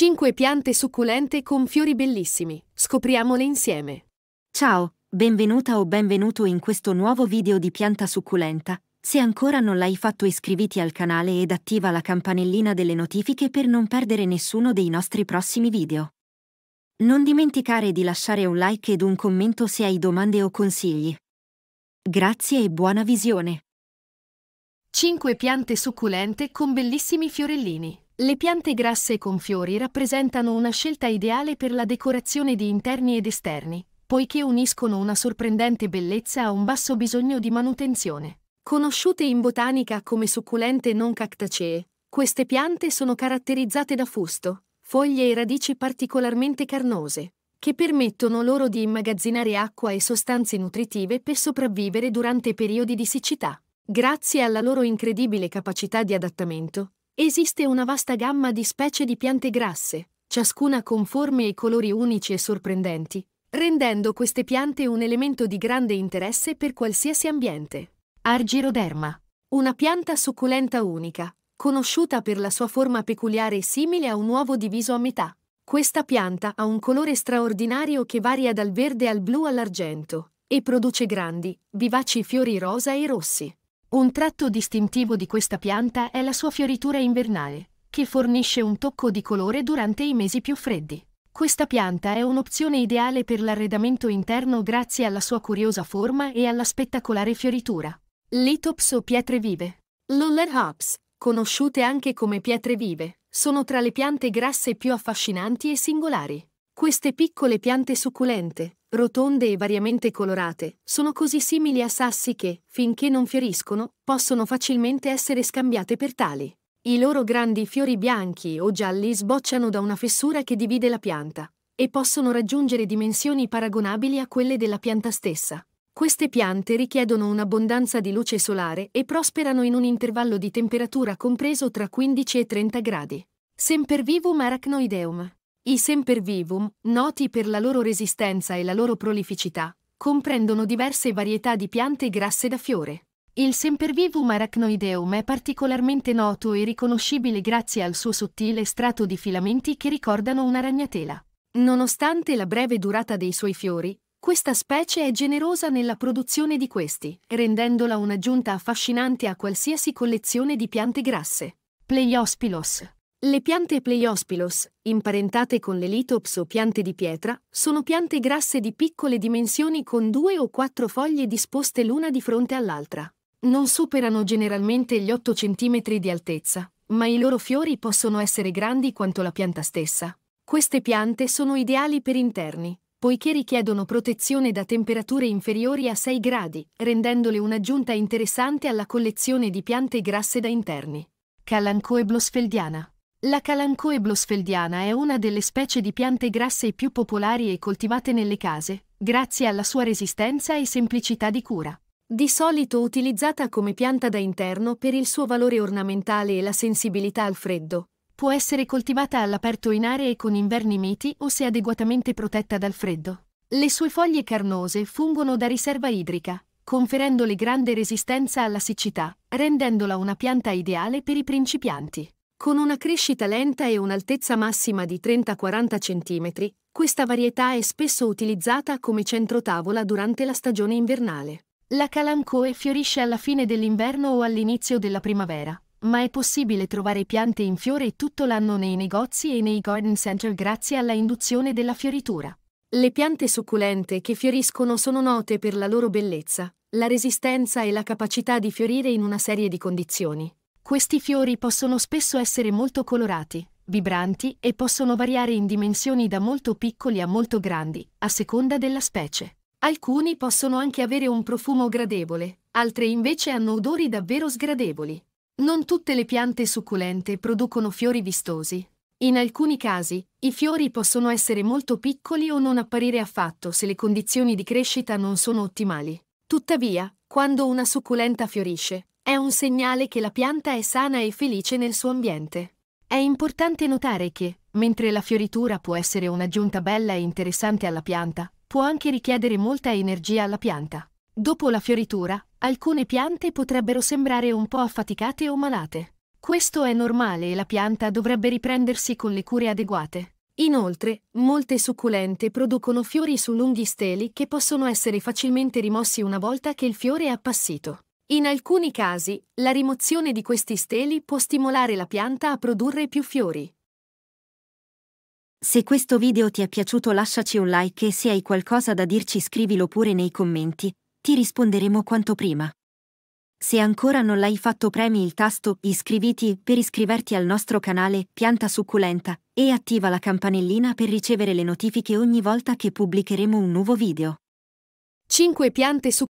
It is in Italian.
5 piante succulente con fiori bellissimi. Scopriamole insieme. Ciao, benvenuta o benvenuto in questo nuovo video di pianta succulenta. Se ancora non l'hai fatto iscriviti al canale ed attiva la campanellina delle notifiche per non perdere nessuno dei nostri prossimi video. Non dimenticare di lasciare un like ed un commento se hai domande o consigli. Grazie e buona visione! 5 piante succulente con bellissimi fiorellini. Le piante grasse con fiori rappresentano una scelta ideale per la decorazione di interni ed esterni, poiché uniscono una sorprendente bellezza a un basso bisogno di manutenzione. Conosciute in botanica come succulente non cactacee, queste piante sono caratterizzate da fusto, foglie e radici particolarmente carnose, che permettono loro di immagazzinare acqua e sostanze nutritive per sopravvivere durante periodi di siccità. Grazie alla loro incredibile capacità di adattamento, Esiste una vasta gamma di specie di piante grasse, ciascuna con forme e colori unici e sorprendenti, rendendo queste piante un elemento di grande interesse per qualsiasi ambiente. Argiroderma. Una pianta succulenta unica, conosciuta per la sua forma peculiare e simile a un uovo diviso a metà. Questa pianta ha un colore straordinario che varia dal verde al blu all'argento e produce grandi, vivaci fiori rosa e rossi. Un tratto distintivo di questa pianta è la sua fioritura invernale, che fornisce un tocco di colore durante i mesi più freddi. Questa pianta è un'opzione ideale per l'arredamento interno grazie alla sua curiosa forma e alla spettacolare fioritura. Litops o pietre vive. Loller hops, conosciute anche come pietre vive, sono tra le piante grasse più affascinanti e singolari. Queste piccole piante succulente, rotonde e variamente colorate, sono così simili a sassi che, finché non fioriscono, possono facilmente essere scambiate per tali. I loro grandi fiori bianchi o gialli sbocciano da una fessura che divide la pianta e possono raggiungere dimensioni paragonabili a quelle della pianta stessa. Queste piante richiedono un'abbondanza di luce solare e prosperano in un intervallo di temperatura compreso tra 15 e 30 gradi. Sempervivum arachnoideum i sempervivum, noti per la loro resistenza e la loro prolificità, comprendono diverse varietà di piante grasse da fiore. Il sempervivum arachnoideum è particolarmente noto e riconoscibile grazie al suo sottile strato di filamenti che ricordano una ragnatela. Nonostante la breve durata dei suoi fiori, questa specie è generosa nella produzione di questi, rendendola un'aggiunta affascinante a qualsiasi collezione di piante grasse. Pleiospilos le piante Pleiospilos, imparentate con le litops o piante di pietra, sono piante grasse di piccole dimensioni con due o quattro foglie disposte l'una di fronte all'altra. Non superano generalmente gli 8 cm di altezza, ma i loro fiori possono essere grandi quanto la pianta stessa. Queste piante sono ideali per interni, poiché richiedono protezione da temperature inferiori a 6 gradi, rendendole un'aggiunta interessante alla collezione di piante grasse da interni. Calancoe la Calancoe blosfeldiana è una delle specie di piante grasse più popolari e coltivate nelle case, grazie alla sua resistenza e semplicità di cura. Di solito utilizzata come pianta da interno per il suo valore ornamentale e la sensibilità al freddo, può essere coltivata all'aperto in aree con inverni miti o se adeguatamente protetta dal freddo. Le sue foglie carnose fungono da riserva idrica, conferendole grande resistenza alla siccità, rendendola una pianta ideale per i principianti. Con una crescita lenta e un'altezza massima di 30-40 cm, questa varietà è spesso utilizzata come centrotavola durante la stagione invernale. La calancoe fiorisce alla fine dell'inverno o all'inizio della primavera, ma è possibile trovare piante in fiore tutto l'anno nei negozi e nei garden center grazie alla induzione della fioritura. Le piante succulente che fioriscono sono note per la loro bellezza, la resistenza e la capacità di fiorire in una serie di condizioni, questi fiori possono spesso essere molto colorati, vibranti e possono variare in dimensioni da molto piccoli a molto grandi, a seconda della specie. Alcuni possono anche avere un profumo gradevole, altri invece hanno odori davvero sgradevoli. Non tutte le piante succulente producono fiori vistosi. In alcuni casi, i fiori possono essere molto piccoli o non apparire affatto se le condizioni di crescita non sono ottimali. Tuttavia, quando una succulenta fiorisce, è un segnale che la pianta è sana e felice nel suo ambiente. È importante notare che, mentre la fioritura può essere un'aggiunta bella e interessante alla pianta, può anche richiedere molta energia alla pianta. Dopo la fioritura, alcune piante potrebbero sembrare un po' affaticate o malate. Questo è normale e la pianta dovrebbe riprendersi con le cure adeguate. Inoltre, molte succulente producono fiori su lunghi steli che possono essere facilmente rimossi una volta che il fiore è appassito. In alcuni casi, la rimozione di questi steli può stimolare la pianta a produrre più fiori. Se questo video ti è piaciuto lasciaci un like e se hai qualcosa da dirci scrivilo pure nei commenti, ti risponderemo quanto prima. Se ancora non l'hai fatto premi il tasto iscriviti per iscriverti al nostro canale Pianta Succulenta e attiva la campanellina per ricevere le notifiche ogni volta che pubblicheremo un nuovo video. 5 piante succulente